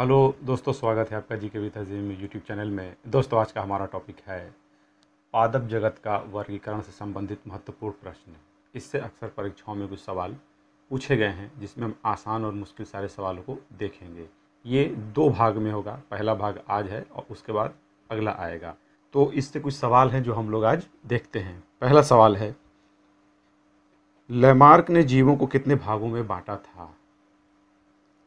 Hello दोस्तों स्वागत है आपका जी के वी तजीम यूट्यूब चैनल में दोस्तों आज का हमारा टॉपिक है पादप जगत का वर्गीकरण से संबंधित महत्वपूर्ण प्रश्न इससे अक्सर परीक्षाओं में कुछ सवाल पूछे गए हैं जिसमें हम आसान और मुश्किल सारे सवालों को देखेंगे ये दो भाग में होगा पहला भाग आज है और उसके बाद अगला आएगा तो इससे कुछ सवाल हैं जो हम लोग आज देखते हैं पहला सवाल है लेमार्क ने जीवों को कितने भागों में बांटा था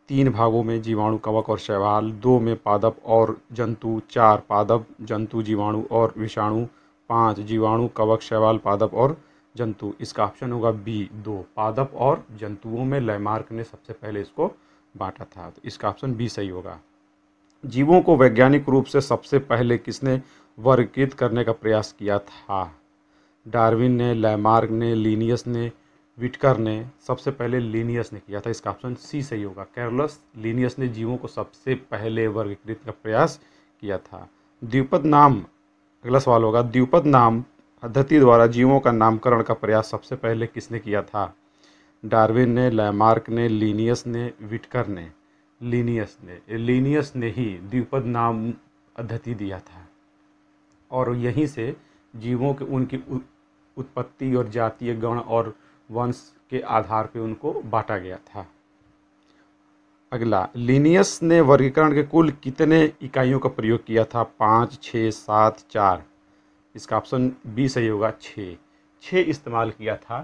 तीन भागों में जीवाणु कवक और शैवाल दो में पादप और जंतु चार पादप जंतु जीवाणु और विषाणु पाँच जीवाणु कवक शैवाल पादप और जंतु इसका ऑप्शन होगा बी दो पादप और जंतुओं में लैमार्क ने सबसे पहले इसको बांटा था तो इसका ऑप्शन बी सही होगा जीवों को वैज्ञानिक रूप से सबसे पहले किसने वर्गीकृत करने का प्रयास किया था डार्विन ने लैमार्क ने लीनियस ने विटकर ने सबसे पहले लीनियस ने किया था इसका ऑप्शन सी सही होगा कैरलस लीनियस ने जीवों को सबसे पहले वर्गीकृत का प्रयास किया था द्विपद नाम अगला सवाल होगा द्विपद नाम पद्धति द्वारा जीवों का नामकरण का प्रयास सबसे पहले किसने किया था डार्विन ने लैमार्क ने लीनियस ने विटकर ने लीनियस ने लीनियस ने ही द्विपद नाम पद्धति दिया था और यहीं से जीवों के उनकी उत्पत्ति और जातीय गण और वंश के आधार पर उनको बांटा गया था अगला लीनियस ने वर्गीकरण के कुल कितने इकाइयों का प्रयोग किया था पाँच छः सात चार इसका ऑप्शन बी सही होगा छः छः इस्तेमाल किया था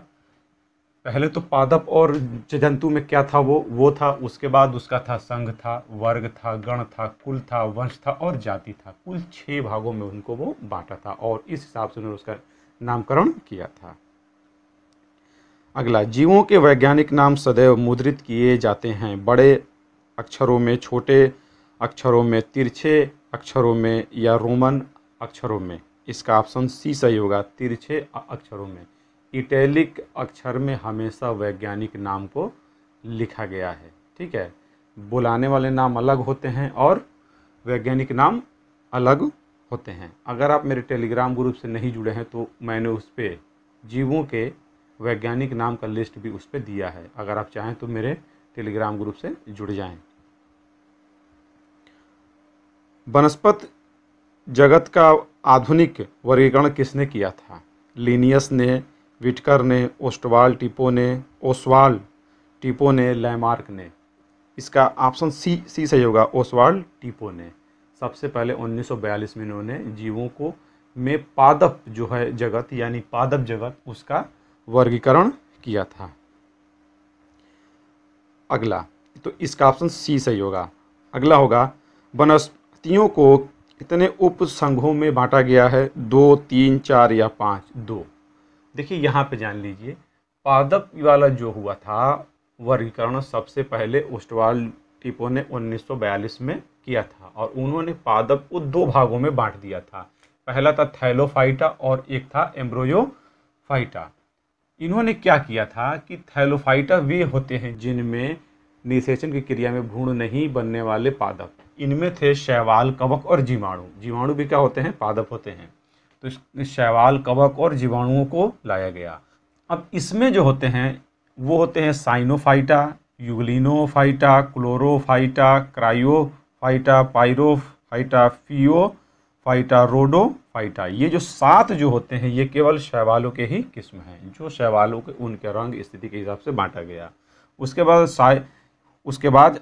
पहले तो पादप और जंतु में क्या था वो वो था उसके बाद उसका था संघ था वर्ग था गण था कुल था वंश था और जाति था कुल छः भागों में उनको वो बांटा था और इस हिसाब से उन्होंने उसका नामकरण किया था अगला जीवों के वैज्ञानिक नाम सदैव मुद्रित किए जाते हैं बड़े अक्षरों में छोटे अक्षरों में तिरछे अक्षरों में या रोमन अक्षरों में इसका ऑप्शन सी सही होगा तिरछे अक्षरों में इटैलिक अक्षर में हमेशा वैज्ञानिक नाम को लिखा गया है ठीक है बुलाने वाले नाम अलग होते हैं और वैज्ञानिक नाम अलग होते हैं अगर आप मेरे टेलीग्राम ग्रुप से नहीं जुड़े हैं तो मैंने उस पर जीवों के वैज्ञानिक नाम का लिस्ट भी उस पर दिया है अगर आप चाहें तो मेरे टेलीग्राम ग्रुप से जुड़ जाएं। वनस्पत जगत का आधुनिक वर्गीकरण किसने किया था लीनियस ने विटकर ने ओस्टवाल टिपो ने ओसवाल टिपो ने लैमार्क ने इसका ऑप्शन सी सी सही होगा ओसवाल टिपो ने सबसे पहले 1942 में इन्होंने जीवों को में पादप जो है जगत यानी पादप जगत उसका वर्गीकरण किया था अगला तो इसका ऑप्शन सी सही होगा अगला होगा वनस्पतियों को कितने उपसंघों में बांटा गया है दो तीन चार या पाँच दो देखिए यहाँ पे जान लीजिए पादप वाला जो हुआ था वर्गीकरण सबसे पहले ओस्टवाल टिपो ने 1942 में किया था और उन्होंने पादप को दो भागों में बांट दिया था पहला था थैलोफाइटा और एक था एम्ब्रोयोफाइटा इन्होंने क्या किया था कि थैलोफाइटा वे होते हैं जिनमें निषेचन की क्रिया में भ्रूण नहीं बनने वाले पादप इनमें थे शैवाल कवक और जीवाणु जीवाणु भी क्या होते हैं पादप होते हैं तो शैवाल कवक और जीवाणुओं को लाया गया अब इसमें जो होते हैं वो होते हैं cyanophyta euglenophyta chlorophyta chrysophyta pyrrophyta phaeophyta rhodophyta ये जो सात जो होते हैं ये केवल शैवालों के ही किस्म हैं जो शैवालों के उनके रंग स्थिति के हिसाब से बांटा गया उसके बाद साइ उसके बाद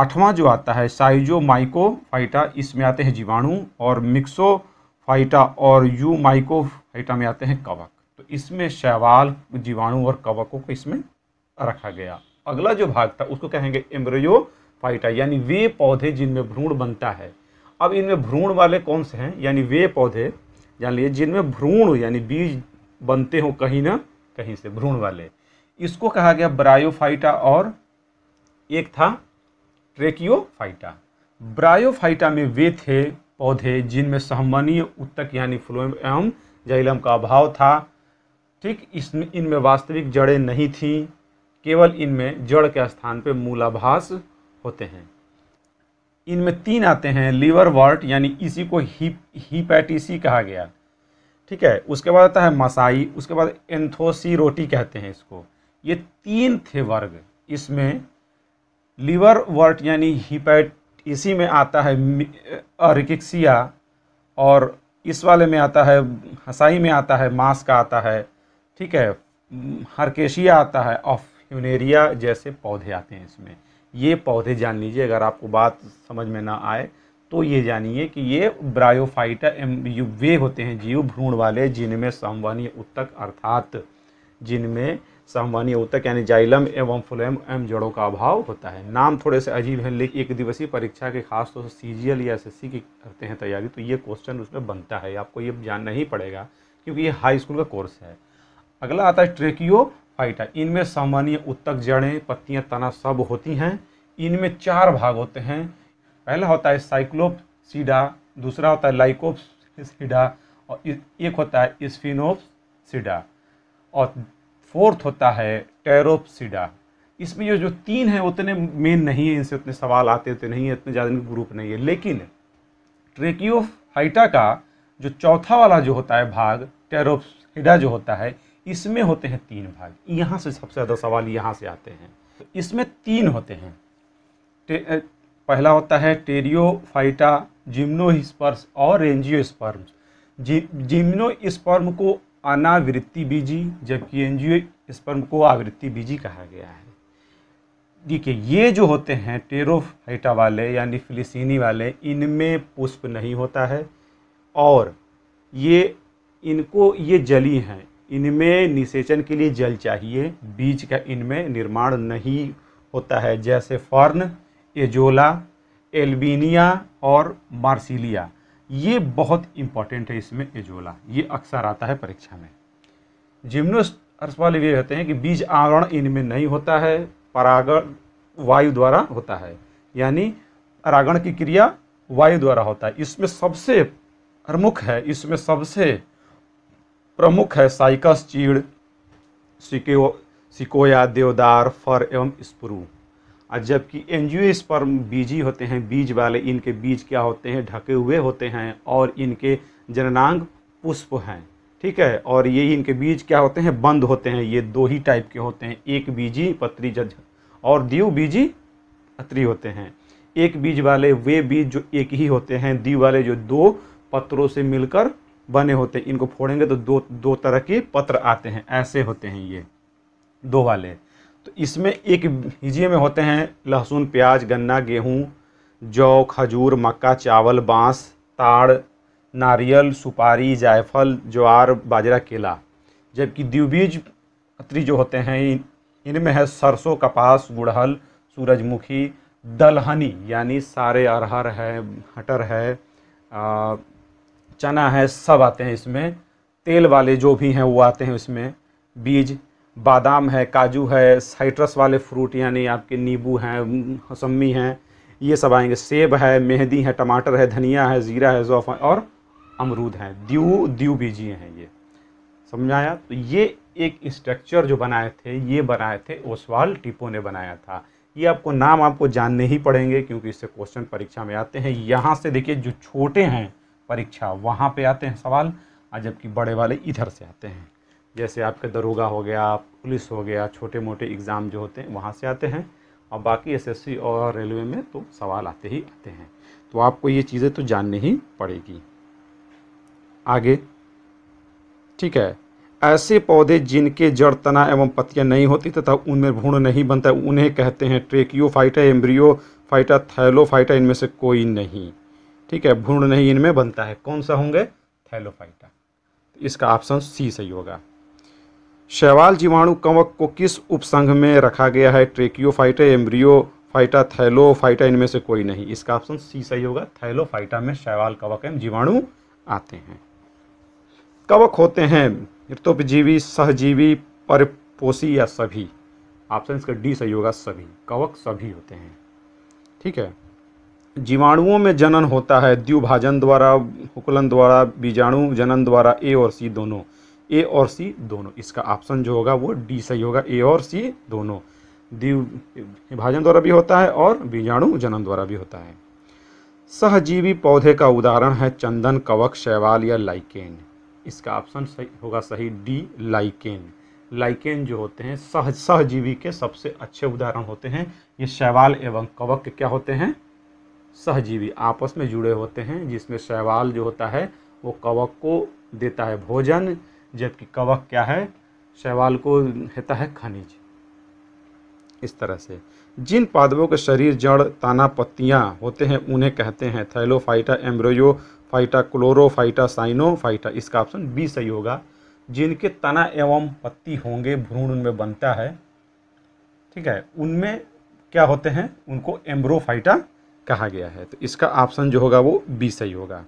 आठवां जो आता है साइजो माइको फाइटा इसमें आते हैं जीवाणु और मिक्सो फाइटा और यू माइको फाइटा में आते हैं कवक तो इसमें शैवाल जीवाणु और कवकों को इसमें रखा गया अगला जो भाग था उसको कहेंगे एम्ब्रियो फाइटा यानी वे पौधे जिनमें भ्रूण बनता है अब इनमें भ्रूण वाले कौन से हैं यानी वे पौधे जान लीजिए जिनमें भ्रूण यानी बीज बनते हो कहीं ना कहीं से भ्रूण वाले इसको कहा गया ब्रायोफाइटा और एक था ट्रेकियोफाइटा ब्रायोफाइटा में वे थे पौधे जिनमें सहमनीय उत्तक यानी फ्लोएम एवं जैलम का अभाव था ठीक इसमें इनमें वास्तविक जड़ें नहीं थीं केवल इनमें जड़ के स्थान पर मूलाभास होते हैं इनमें तीन आते हैं लीवर वर्ट यानी इसी को हीपैटीसी कहा गया ठीक है उसके बाद आता है मसाई उसके बाद एंथोसी रोटी कहते हैं इसको ये तीन थे वर्ग इसमें लीवर वर्ट यानी हीपैट इसी में आता है अरिकिक्सिया और इस वाले में आता है हसाई में आता है मांस का आता है ठीक है हरकेशिया आता है ऑफ ह्यूनेरिया जैसे पौधे आते हैं इसमें ये पौधे जान लीजिए अगर आपको बात समझ में ना आए तो ये जानिए कि ये ब्रायोफाइटा वे होते हैं जीव भ्रूण वाले जिनमें संवहनीय उत्तक अर्थात जिनमें संवहनीय उत्तक यानी जाइलम एवं फ्लोएम एम जड़ों का अभाव होता है नाम थोड़े से अजीब है लेकिन एक दिवसीय परीक्षा के खास तौर सी जी एल या सी की करते हैं तैयारी तो ये क्वेश्चन उसमें बनता है आपको ये जानना ही पड़ेगा क्योंकि ये हाई स्कूल का कोर्स है अगला आता है ट्रेकियो फाइटा इनमें सामान्य उत्तक जड़ें पत्तियां तना सब होती हैं इनमें चार भाग होते हैं पहला होता है साइक्लोपसीडा दूसरा होता है लाइकोपसीडा और एक होता है स्फिनोपसीडा और फोर्थ होता है टेरोपसीडा इसमें ये जो तीन हैं उतने मेन नहीं है इनसे उतने सवाल आते उतने नहीं है इतने ज़्यादा इनके ग्रुप नहीं है लेकिन ट्रेकियोफाइटा का जो चौथा वाला जो होता है भाग टेरोप्सिडा जो होता है इसमें होते हैं तीन भाग यहाँ से सबसे ज़्यादा सवाल यहाँ से आते हैं तो इसमें तीन होते हैं पहला होता है टेरियोफाइटा स्पर्श और रेंजियोस्पर्म्स जि, जिम्नोस्पर्म को अनावृत्ति बीजी जबकि एनजियो स्पर्म को आवृत्ति बीजी कहा गया है देखिए ये जो होते हैं टेरोफाइटा वाले यानी फिलिसिनी वाले इनमें पुष्प नहीं होता है और ये इनको ये जली हैं इनमें निषेचन के लिए जल चाहिए बीज का इनमें निर्माण नहीं होता है जैसे फर्न एजोला एल्बिनिया और मार्सिलिया ये बहुत इंपॉर्टेंट है इसमें एजोला ये अक्सर आता है परीक्षा में जिम्नोस्ट वाले ये कहते हैं कि बीज आवरण इनमें नहीं होता है परागण वायु द्वारा होता है यानी परागण की क्रिया वायु द्वारा होता है इसमें सबसे प्रमुख है इसमें सबसे प्रमुख है साइकस चीड़ सिको सिकोया देवदार फर एवं स्प्रू और जबकि एंजियोस्पर्म बीजी होते हैं बीज वाले इनके बीज क्या होते हैं ढके हुए होते हैं और इनके जननांग पुष्प हैं ठीक है और ये इनके बीज क्या होते हैं बंद होते हैं ये दो ही टाइप के होते हैं एक बीजी पत्री जज और दीव बीजी पत्री होते हैं एक बीज वाले वे बीज जो एक ही होते हैं दीव वाले जो दो पत्रों से मिलकर बने होते हैं इनको फोड़ेंगे तो दो दो तरह के पत्र आते हैं ऐसे होते हैं ये दो वाले तो इसमें एक हिजिए में होते हैं लहसुन प्याज गन्ना गेहूँ जौ खजूर मक्का चावल बांस ताड़ नारियल सुपारी जायफल ज्वार बाजरा केला जबकि द्विबीज पत्री जो होते हैं इनमें है सरसों कपास गुड़हल सूरजमुखी दलहनी यानी सारे अरहर है हटर है आ, चना है सब आते हैं इसमें तेल वाले जो भी हैं वो आते हैं इसमें बीज बादाम है काजू है साइट्रस वाले फ्रूट यानी आपके नींबू हैं मौसमी हैं ये सब आएंगे सेब है मेहंदी है टमाटर है धनिया है ज़ीरा है जोफ है और अमरूद हैं द्यू दीव बीजी हैं ये समझ आया तो ये एक स्ट्रक्चर जो बनाए थे ये बनाए थे ओसवाल टिपो ने बनाया था ये आपको नाम आपको जानने ही पड़ेंगे क्योंकि इससे क्वेश्चन परीक्षा में आते हैं यहाँ से देखिए जो छोटे हैं परीक्षा वहाँ पे आते हैं सवाल और जबकि बड़े वाले इधर से आते हैं जैसे आपके दरोगा हो गया पुलिस हो गया छोटे मोटे एग्ज़ाम जो होते हैं वहाँ से आते हैं और बाकी एसएससी और रेलवे में तो सवाल आते ही आते हैं तो आपको ये चीज़ें तो जाननी ही पड़ेगी आगे ठीक है ऐसे पौधे जिनके जड़ तना एवं पत्तियां नहीं होती तथा उनमें भ्रूण नहीं बनता उन्हें कहते हैं फाइटा एम्ब्रियो फाइटा फाइटा इनमें से कोई नहीं ठीक है भ्रूण नहीं इनमें बनता है कौन सा होंगे थैलोफाइटा इसका ऑप्शन सी सही होगा शैवाल जीवाणु कवक को किस उपसंघ में रखा गया है ट्रेकियोफाइटा एम्ब्रियो फाइटा थैलोफाइटा इनमें से कोई नहीं इसका ऑप्शन सी सही होगा थैलोफाइटा में शैवाल कवक एवं जीवाणु आते हैं कवक होते हैं ऋतुपजीवी सहजीवी परपोषी या सभी ऑप्शन इसका डी सही होगा सभी कवक सभी होते हैं ठीक है जीवाणुओं में जनन होता है द्विभाजन द्वारा हुकलन द्वारा बीजाणु जनन द्वारा ए और सी दोनों ए और सी दोनों इसका ऑप्शन जो होगा वो डी सही होगा ए और सी दोनों द्विभाजन द्वारा भी होता है और बीजाणु जनन द्वारा भी होता है सहजीवी पौधे का उदाहरण है चंदन कवक शैवाल या लाइकेन इसका ऑप्शन सही होगा सही डी लाइकेन लाइकेन जो होते हैं सह सहजीवी के सबसे अच्छे उदाहरण होते हैं ये शैवाल एवं कवक के क्या होते हैं सहजीवी आपस में जुड़े होते हैं जिसमें शैवाल जो होता है वो कवक को देता है भोजन जबकि कवक क्या है शैवाल को देता है खनिज इस तरह से जिन पादवों के शरीर जड़ ताना पत्तियाँ होते हैं उन्हें कहते हैं thallophyta embryophyta chlorophyta cyanophyta इसका ऑप्शन बी सही होगा जिनके तना एवं पत्ती होंगे भ्रूण उनमें बनता है ठीक है उनमें क्या होते हैं उनको एम्ब्रोफाइटा कहा गया है तो इसका ऑप्शन जो होगा वो बी सही होगा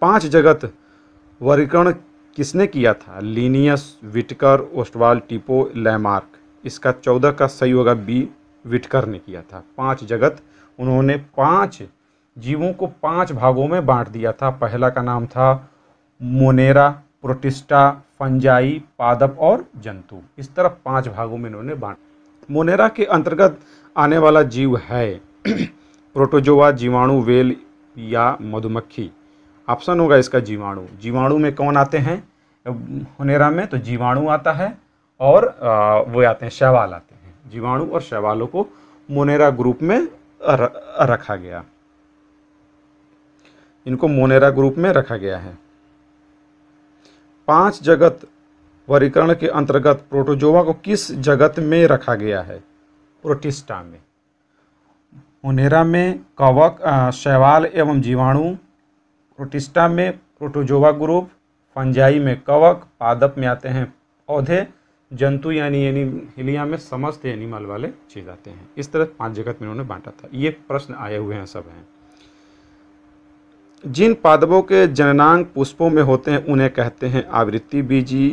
पांच जगत वर्गीकरण किसने किया था लीनियस विटकर ओस्टवाल टिपो लैमार्क इसका चौदह का सही होगा बी विटकर ने किया था पांच जगत उन्होंने पांच जीवों को पांच भागों में बांट दिया था पहला का नाम था मोनेरा प्रोटिस्टा फंजाई पादप और जंतु इस तरह पांच भागों में इन्होंने बांट मोनेरा के अंतर्गत आने वाला जीव है प्रोटोजोवा जीवाणु वेल या मधुमक्खी ऑप्शन होगा इसका जीवाणु जीवाणु में कौन आते हैं होनेरा में तो जीवाणु आता है और वो आते हैं शैवाल आते हैं जीवाणु और शैवालों को मोनेरा ग्रुप में रखा गया इनको मोनेरा ग्रुप में रखा गया है पांच जगत वर्गीकरण के अंतर्गत प्रोटोजोवा को किस जगत में रखा गया है प्रोटिस्टा में उन्हेरा में कवक शैवाल एवं जीवाणु प्रोटिस्टा में प्रोटोजोवा ग्रुप फंजाई में कवक पादप में आते हैं पौधे जंतु यानी यानी हिलिया में समस्त एनिमल वाले चीज आते हैं इस तरह पांच जगत में उन्होंने बांटा था ये प्रश्न आए हुए हैं सब हैं जिन पादपों के जननांग पुष्पों में होते हैं उन्हें कहते हैं आवृत्ति बीजी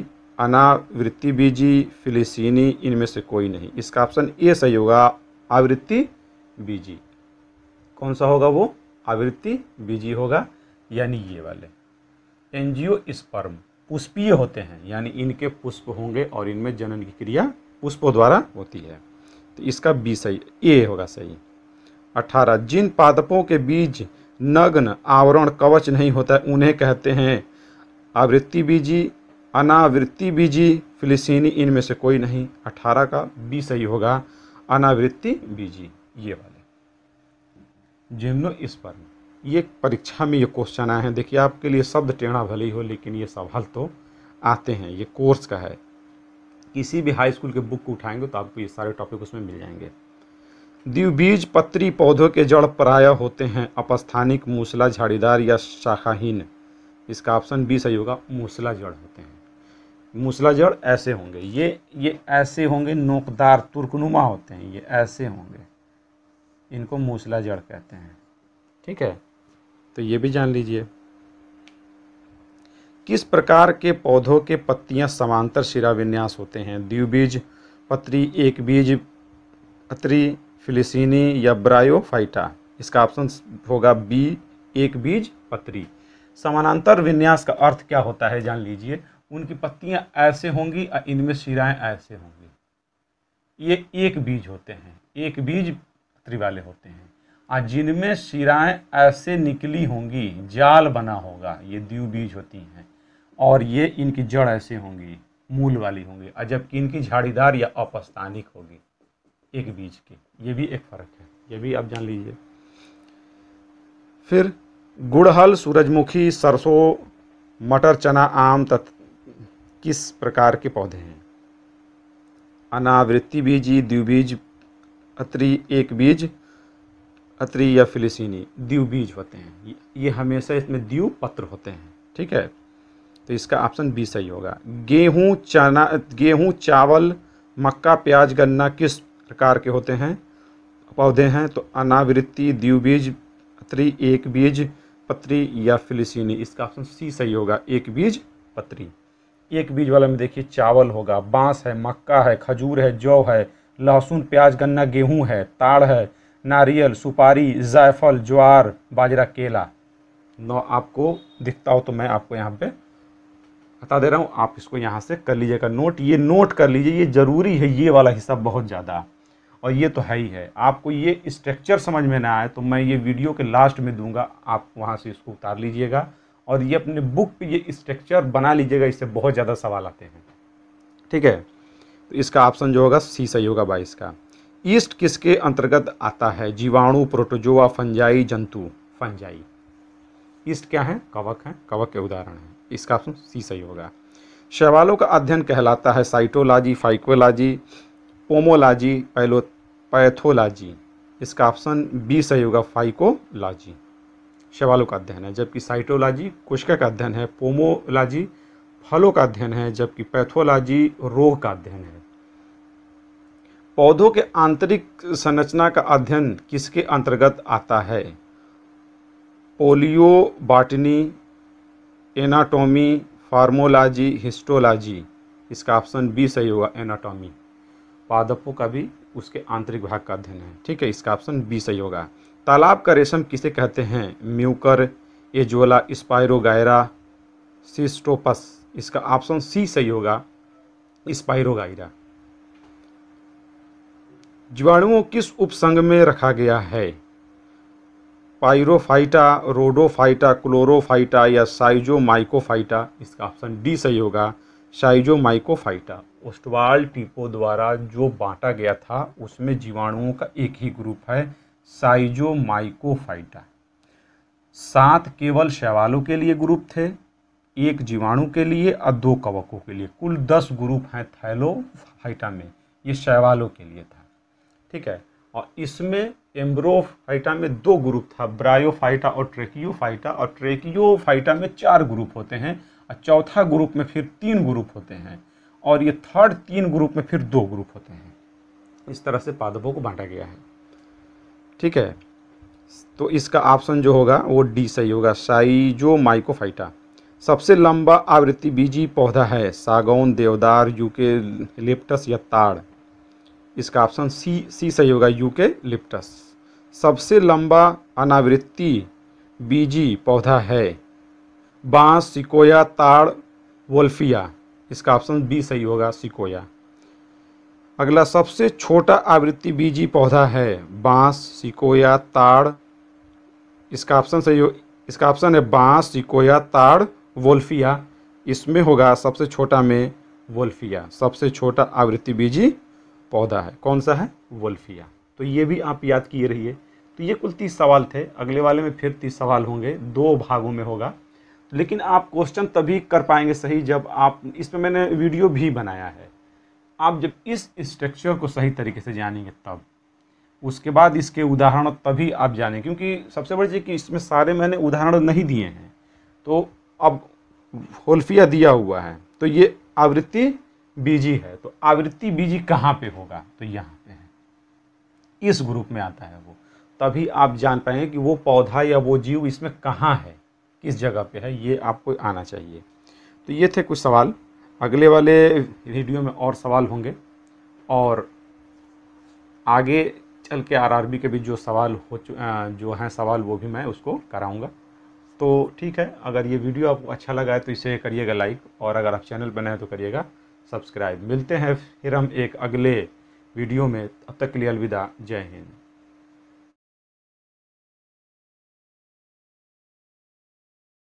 अनावृत्ति बीजी फिलिसिनी इनमें से कोई नहीं इसका ऑप्शन ए सही होगा आवृत्ति बीजी कौन सा होगा वो आवृत्ति बीजी होगा यानी ये वाले एनजीओ स्पर्म पुष्पीय होते हैं यानी इनके पुष्प होंगे और इनमें जनन की क्रिया पुष्पों द्वारा होती है तो इसका बी सही ए होगा सही अठारह जिन पादपों के बीज नग्न आवरण कवच नहीं होता है उन्हें कहते हैं आवृत्ति बीजी अनावृत्ति बीजी फिलिसिनी इनमें से कोई नहीं अठारह का बी सही होगा अनावृत्ति बीजी ये वाला जिम्नो स्पर्म ये परीक्षा में ये क्वेश्चन आए हैं देखिए आपके लिए शब्द टेढ़ा भले ही हो लेकिन ये सवाल तो आते हैं ये कोर्स का है किसी भी हाई स्कूल के बुक को उठाएंगे तो आपको ये सारे टॉपिक उसमें मिल जाएंगे द्विबीज पत्री पौधों के जड़ प्राय होते हैं अपस्थानिक मूसला झाड़ीदार या शाखाहीन इसका ऑप्शन बी सही होगा मूसला जड़ होते हैं मूसला जड़ ऐसे होंगे ये ये ऐसे होंगे नोकदार तुर्कनुमा होते हैं ये ऐसे होंगे इनको मूसला जड़ कहते हैं ठीक है तो ये भी जान लीजिए किस प्रकार के पौधों के पत्तियां समांतर शिरा विन्यास होते हैं द्विबीज पत्री एक बीज पत्री फिलिसिनी या ब्रायोफाइटा इसका ऑप्शन होगा बी एक बीज पत्री समानांतर विन्यास का अर्थ क्या होता है जान लीजिए उनकी पत्तियां ऐसे होंगी और इनमें शिराएं ऐसे होंगी ये एक बीज होते हैं एक बीज पत्री वाले होते हैं और जिनमें शिराएं ऐसे निकली होंगी जाल बना होगा ये दीव बीज होती हैं और ये इनकी जड़ ऐसे होंगी मूल वाली होंगी और जबकि इनकी झाड़ीदार या अपस्तानिक होगी एक बीज के ये भी एक फ़र्क है ये भी आप जान लीजिए फिर गुड़हल सूरजमुखी सरसों मटर चना आम तथा किस प्रकार के पौधे हैं अनावृत्ति बीजी द्विबीज अत्री एक बीज अत्री या फिलिसिनी दीव बीज होते हैं ये हमेशा इसमें दीव पत्र होते हैं ठीक है तो इसका ऑप्शन बी सही होगा गेहूँ चना गेहूँ चावल मक्का प्याज गन्ना किस प्रकार के होते हैं पौधे हैं तो अनावृत्ति बीज अत्री एक बीज पत्री या फिलिसिनी इसका ऑप्शन सी सही होगा एक बीज पत्री एक बीज वाला में देखिए चावल होगा बांस है मक्का है खजूर है जौ है लहसुन प्याज गन्ना गेहूँ है ताड़ है नारियल सुपारी जायफल ज्वार बाजरा केला नौ आपको दिखता हो तो मैं आपको यहाँ पे बता दे रहा हूँ आप इसको यहाँ से कर लीजिएगा नोट ये नोट कर लीजिए ये ज़रूरी है ये वाला हिस्सा बहुत ज़्यादा और ये तो है ही है आपको ये स्ट्रक्चर समझ में ना आए तो मैं ये वीडियो के लास्ट में दूंगा आप वहाँ से इसको उतार लीजिएगा और ये अपने बुक पे ये स्ट्रक्चर बना लीजिएगा इससे बहुत ज़्यादा सवाल आते हैं ठीक है तो इसका ऑप्शन जो होगा सी सही होगा बाईस का ईस्ट किसके अंतर्गत आता है जीवाणु प्रोटोजोआ फंजाई जंतु फंजाई ईस्ट क्या है कवक है कवक के उदाहरण है इसका ऑप्शन सी सही होगा शैवालों का अध्ययन कहलाता है cytology phycology pomology palaeo pathology इसका ऑप्शन बी सही होगा फाइकोलॉजी शैवालों का अध्ययन है जबकि साइटोलॉजी कोशिका का अध्ययन है पोमोलॉजी फलों का अध्ययन है जबकि पैथोलॉजी रोग का अध्ययन है पौधों के आंतरिक संरचना का अध्ययन किसके अंतर्गत आता है palaeobotany anatomy pharmacology histology इसका ऑप्शन बी सही होगा एनाटॉमी पादपों का भी उसके आंतरिक भाग का अध्ययन है ठीक है इसका ऑप्शन बी सही होगा तालाब का रेशम किसे कहते हैं म्यूकर एजोला स्पायरोगायरा सिस्टोपस इसका ऑप्शन सी सही होगा स्पायरोगाइरा जीवाणुओं किस उपसंग में रखा गया है पायरोफाइटा रोडोफाइटा क्लोरोफाइटा या साइजोमाइकोफाइटा इसका ऑप्शन डी सही होगा साइजोमाइकोफाइटा ओस्टवाल टीपो द्वारा जो बांटा गया था उसमें जीवाणुओं का एक ही ग्रुप है साइजोमाइकोफाइटा सात केवल शैवालों के लिए ग्रुप थे एक जीवाणु के लिए और दो कवकों के लिए कुल दस ग्रुप हैं थैलो हाइटा में ये शैवालों के लिए था ठीक है और इसमें एम्ब्रोफाइटा में दो ग्रुप था ब्रायोफाइटा और ट्रेकियोफाइटा और ट्रेकियोफाइटा में चार ग्रुप होते हैं और चौथा ग्रुप में फिर तीन ग्रुप होते हैं और ये थर्ड तीन ग्रुप में फिर दो ग्रुप होते हैं इस तरह से पादपों को बांटा गया है ठीक है तो इसका ऑप्शन जो होगा वो डी सही होगा साइजो माइकोफाइटा सबसे लंबा आवृत्ति बीजी पौधा है सागौन देवदार यूके लिप्टस या ताड़ इसका ऑप्शन सी सी सही होगा यूके लिप्टस सबसे लंबा अनावृत्ति बीजी पौधा है बांस सिकोया ताड़ वोल्फिया इसका ऑप्शन बी सही होगा सिकोया अगला सबसे छोटा आवृत्ति बीजी पौधा है बांस सिकोया ताड़ इसका ऑप्शन सही हो इसका ऑप्शन है बांस सिकोया ताड़ वोल्फिया इसमें होगा सबसे छोटा में वोल्फिया सबसे छोटा आवृत्ति बीजी पौधा है कौन सा है वोल्फिया तो ये भी आप याद किए रहिए तो ये कुल तीस सवाल थे अगले वाले में फिर तीस सवाल होंगे दो भागों में होगा लेकिन आप क्वेश्चन तभी कर पाएंगे सही जब आप इस पर मैंने वीडियो भी बनाया है आप जब इस स्ट्रक्चर को सही तरीके से जानेंगे तब उसके बाद इसके उदाहरण तभी आप जानेंगे क्योंकि सबसे बड़ी चीज़ कि इसमें सारे मैंने उदाहरण नहीं दिए हैं तो अब होल्फिया दिया हुआ है तो ये आवृत्ति बीजी है तो आवृत्ति बीजी कहाँ पे होगा तो यहाँ पे है इस ग्रुप में आता है वो तभी आप जान पाएंगे कि वो पौधा या वो जीव इसमें कहाँ है किस जगह पे है ये आपको आना चाहिए तो ये थे कुछ सवाल अगले वाले वीडियो में और सवाल होंगे और आगे चल के आरआरबी के भी जो सवाल हो जो हैं सवाल वो भी मैं उसको कराऊंगा तो ठीक है अगर ये वीडियो आपको अच्छा लगा है तो इसे करिएगा लाइक और अगर आप चैनल पर हैं तो करिएगा सब्सक्राइब मिलते हैं फिर हम एक अगले वीडियो में अब तक के लिए अलविदा जय हिंद